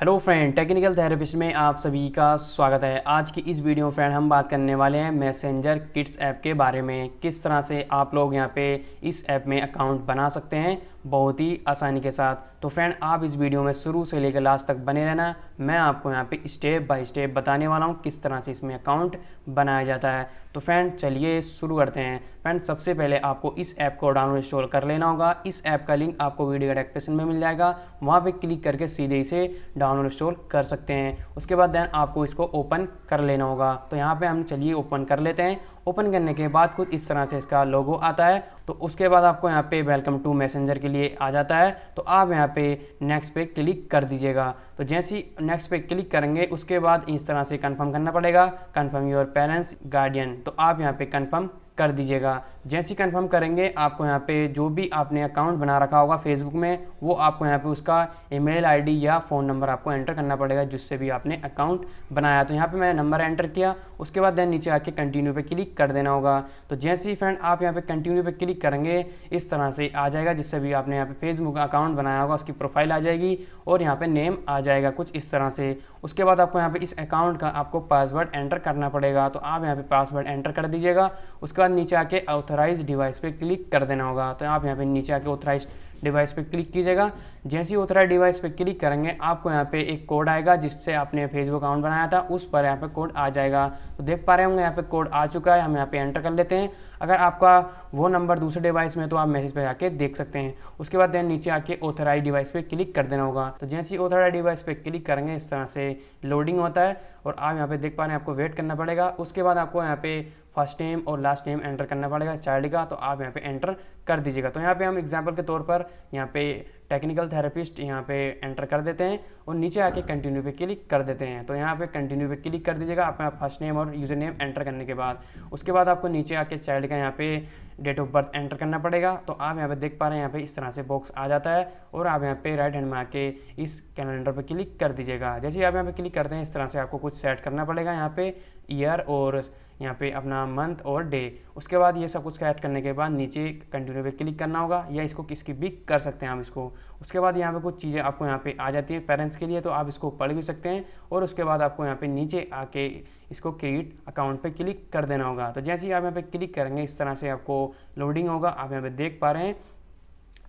hello friend technical therapist में आप सभी का स्वागत है आज की इस वीडियो में फ्रेंड हम बात करने वाले हैं मैसेंजर किट्स ऐप के बारे में किस तरह से आप लोग यहाँ पे इस ऐप में अकाउंट बना सकते हैं बहुत ही आसानी के साथ तो फ्रेंड आप इस वीडियो में शुरू से लेकर लास्ट तक बने रहना मैं आपको यहाँ पे स्टेप बाय स्टेप बताने वाला हूँ किस तरह से इसमें अकाउंट बनाया जाता है तो फ्रेंड चलिए शुरू करते हैं फ्रेंड सबसे पहले आपको इस ऐप को डाउनलोड इंस्टॉल कर लेना होगा इस ऐप का लिंक आपको वीडियो का डेस्क्रिप्शन में मिल जाएगा वहाँ पर क्लिक करके सीधे इसे डाउनलोड इंस्टॉल कर सकते हैं उसके बाद दैन आपको इसको ओपन कर लेना होगा तो यहाँ पर हम चलिए ओपन कर लेते हैं ओपन करने के बाद कुछ इस तरह से इसका लोगो आता है तो उसके बाद आपको यहाँ पे वेलकम टू मैसेंजर के लिए आ जाता है तो आप यहाँ पे नेक्स्ट पे क्लिक कर दीजिएगा तो जैसे ही नेक्स्ट पे क्लिक करेंगे उसके बाद इस तरह से कंफर्म करना पड़ेगा कंफर्म योर पेरेंट्स गार्डियन तो आप यहाँ पे कंफर्म कर दीजिएगा जैसे ही कन्फर्म करेंगे आपको यहाँ पे जो भी आपने अकाउंट बना रखा होगा फेसबुक में वो आपको यहाँ पे उसका ईमेल आईडी या फ़ोन नंबर आपको एंटर करना पड़ेगा जिससे भी आपने अकाउंट बनाया तो यहाँ पे मैंने नंबर एंटर किया उसके बाद देन नीचे आके कंटिन्यू पे क्लिक कर देना होगा तो जैसे ही फ्रेंड आप यहाँ पर कंटिन्यू पर क्लिक करेंगे इस तरह से आ जाएगा जिससे भी आपने यहाँ पर फेसबुक अकाउंट बनाया होगा उसकी प्रोफाइल आ जाएगी और यहाँ पर नेम आ जाएगा कुछ इस तरह से उसके बाद आपको यहाँ पर इस अकाउंट का आपको पासवर्ड एंटर करना पड़ेगा तो आप यहाँ पर पासवर्ड एंटर कर दीजिएगा उसके बाद नीचे आके ऑथराइज डिवाइस पे क्लिक कर देना होगा तो आप यहाँ पे नीचे आके ऑथराइज डिवाइस पे क्लिक कीजिएगा जैसे ही ऑथराइज डिवाइस पे क्लिक करेंगे आपको यहाँ पे एक कोड आएगा जिससे आपने फेसबुक अकाउंट बनाया था उस पर यहाँ पे कोड आ जाएगा तो देख पा रहे होंगे यहाँ पे कोड आ चुका है हम यहाँ पे एंटर कर लेते हैं अगर आपका वो नंबर दूसरे डिवाइस में तो आप मैसेज पे जाके देख सकते हैं उसके बाद देन नीचे आके ऑथराइज डिवाइस पे क्लिक कर देना होगा तो जैसे ही ऑथराइज डिवाइस पे क्लिक करेंगे इस तरह से लोडिंग होता है और आप यहाँ पे देख पा रहे हैं आपको वेट करना पड़ेगा उसके बाद आपको यहाँ पे फर्स्ट नेम और लास्ट नेम एंटर करना पड़ेगा चाइल्ड का तो आप यहाँ पे एंटर कर दीजिएगा तो यहाँ पे हम एग्जाम्पल के तौर पर यहाँ पे टेक्निकल थेरेपिस्ट यहाँ पे एंटर कर देते हैं और नीचे आके कंटिन्यू पे क्लिक कर देते हैं तो यहाँ पे कंटिन्यू पे क्लिक कर दीजिएगा अपना फर्स्ट नेम और यूज़र नेम एंटर करने के बाद उसके बाद आपको नीचे आके चाइल्ड का यहाँ पे डेट ऑफ बर्थ एंटर करना पड़ेगा तो आप यहाँ पे देख पा रहे हैं यहाँ पे इस तरह से बॉक्स आ जाता है और आप यहाँ पे राइट हैंड में आके इस कैलेंडर पर क्लिक कर दीजिएगा जैसे आप यहाँ पे क्लिक करते हैं इस तरह से आपको कुछ सेट करना पड़ेगा यहाँ पे ईयर और यहाँ पे अपना मंथ और डे उसके बाद ये सब कुछ ऐड करने के बाद नीचे कंटिन्यू पे क्लिक करना होगा या इसको किसकी भी कर सकते हैं हम इसको उसके बाद यहाँ पे कुछ चीज़ें आपको यहाँ पे आ जाती है पेरेंट्स के लिए तो आप इसको पढ़ भी सकते हैं और उसके बाद आपको यहाँ पे नीचे आके इसको क्रिएट अकाउंट पे क्लिक कर देना होगा तो जैसे ही आप यहाँ पे क्लिक करेंगे इस तरह से आपको लोडिंग होगा आप यहाँ पे देख पा रहे हैं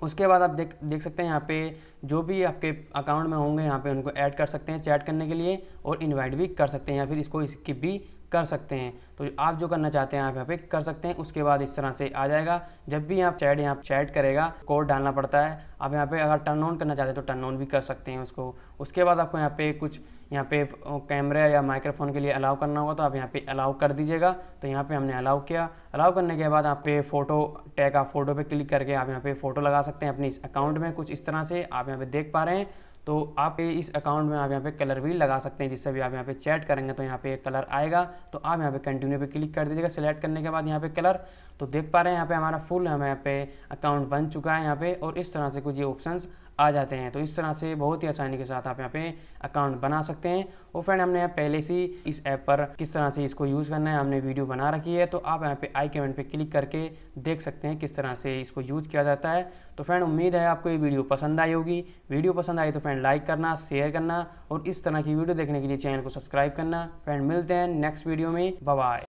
उसके बाद आप देख देख सकते हैं यहाँ पे जो भी आपके अकाउंट में होंगे यहाँ पे उनको ऐड कर सकते हैं चैट करने के लिए और इनवाइट भी कर सकते हैं या फिर इसको स्किप भी कर सकते हैं तो आप जो करना चाहते हैं आप यहाँ पे कर सकते हैं उसके बाद इस तरह से आ जाएगा जब भी आप चैट यहाँ चैट करेगा कोड डालना पड़ता है आप यहाँ पे अगर टर्न ऑन करना चाहते हैं तो टर्न ऑन भी कर सकते हैं उसको उसके बाद आपको यहाँ पे कुछ यहाँ पे कैमरा या माइक्रोफोन के लिए अलाउ करना होगा तो आप यहाँ पे अलाउ कर दीजिएगा तो यहाँ पे हमने अलाउ किया अलाउ करने के बाद आप पे फ़ोटो टैग आप फोटो पे क्लिक करके आप यहाँ पे फ़ोटो लगा सकते हैं अपने इस अकाउंट में कुछ इस तरह से आप आप यहाँ पे देख पा रहे हैं तो आप इस अकाउंट में आप यहाँ पे कलर भी लगा सकते हैं जिससे भी आप यहाँ पे चैट करेंगे तो यहाँ पे कलर आएगा तो आप यहाँ पे कंटिन्यू पे क्लिक कर दीजिएगा सिलेक्ट करने के बाद यहाँ पे कलर तो देख पा रहे हैं यहाँ पे हमारा फुल हमें यहाँ पे अकाउंट बन चुका है यहाँ पे और इस तरह से कुछ ये ऑप्शंस आ जाते हैं तो इस तरह से बहुत ही आसानी के साथ आप यहाँ पे अकाउंट बना सकते हैं और फ्रेंड हमने पहले से इस ऐप पर किस तरह से इसको यूज़ करना है हमने वीडियो बना रखी है तो आप यहाँ पे आई कमेंट पे क्लिक करके देख सकते हैं किस तरह से इसको यूज़ किया जाता है तो फ्रेंड उम्मीद है आपको ये वीडियो पसंद आई होगी वीडियो पसंद आई तो फ्रेंड लाइक करना शेयर करना और इस तरह की वीडियो देखने के लिए चैनल को सब्सक्राइब करना फ्रेंड मिलते हैं नेक्स्ट वीडियो में बाय